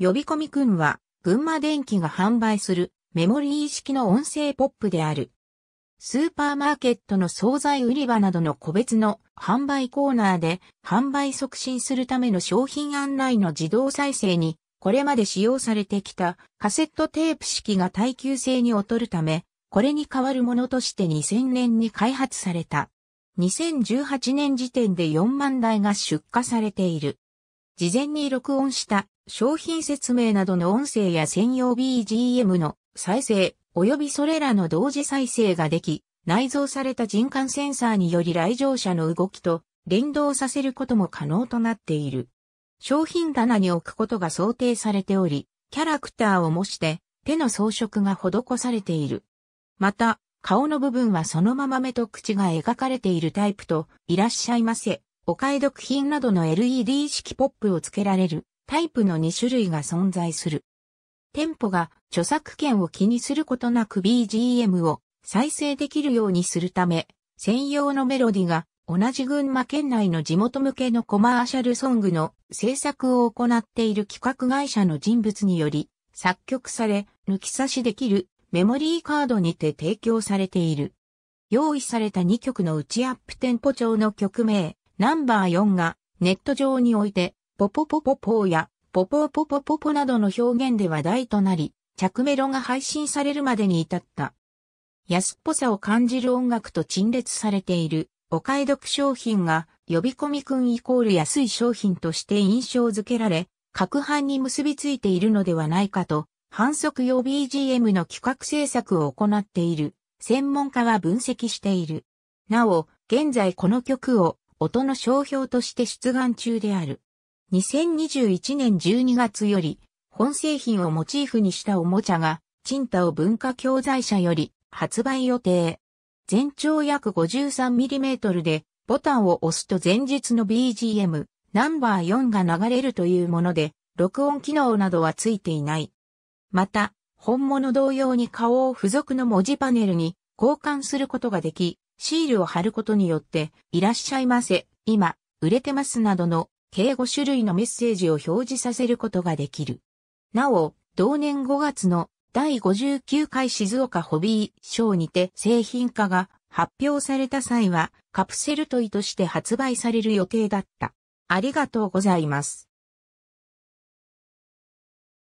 呼び込みくんは、群馬電機が販売するメモリー式の音声ポップである。スーパーマーケットの惣菜売り場などの個別の販売コーナーで販売促進するための商品案内の自動再生に、これまで使用されてきたカセットテープ式が耐久性に劣るため、これに代わるものとして2000年に開発された。2018年時点で4万台が出荷されている。事前に録音した商品説明などの音声や専用 BGM の再生、及びそれらの同時再生ができ、内蔵された人感センサーにより来場者の動きと連動させることも可能となっている。商品棚に置くことが想定されており、キャラクターを模して手の装飾が施されている。また、顔の部分はそのまま目と口が描かれているタイプと、いらっしゃいませ。お買い得品などの LED 式ポップを付けられるタイプの2種類が存在する。店舗が著作権を気にすることなく BGM を再生できるようにするため、専用のメロディが同じ群馬県内の地元向けのコマーシャルソングの制作を行っている企画会社の人物により作曲され抜き差しできるメモリーカードにて提供されている。用意された2曲のうちアップ店舗長の曲名ナンバー4がネット上においてポポポポポーや、ポポポポポポなどの表現で話題となり、着メロが配信されるまでに至った。安っぽさを感じる音楽と陳列されているお買い得商品が呼び込み君イコール安い商品として印象づけられ、各販に結びついているのではないかと、反則用 BGM の企画制作を行っている専門家は分析している。なお、現在この曲を音の商標として出願中である。2021年12月より、本製品をモチーフにしたおもちゃが、チンタオ文化教材社より発売予定。全長約 53mm で、ボタンを押すと前日の BGM、ナンバー4が流れるというもので、録音機能などはついていない。また、本物同様に顔を付属の文字パネルに交換することができ、シールを貼ることによって、いらっしゃいませ、今、売れてますなどの計5種類のメッセージを表示させることができる。なお、同年5月の第59回静岡ホビー賞にて製品化が発表された際はカプセルトイとして発売される予定だった。ありがとうございます。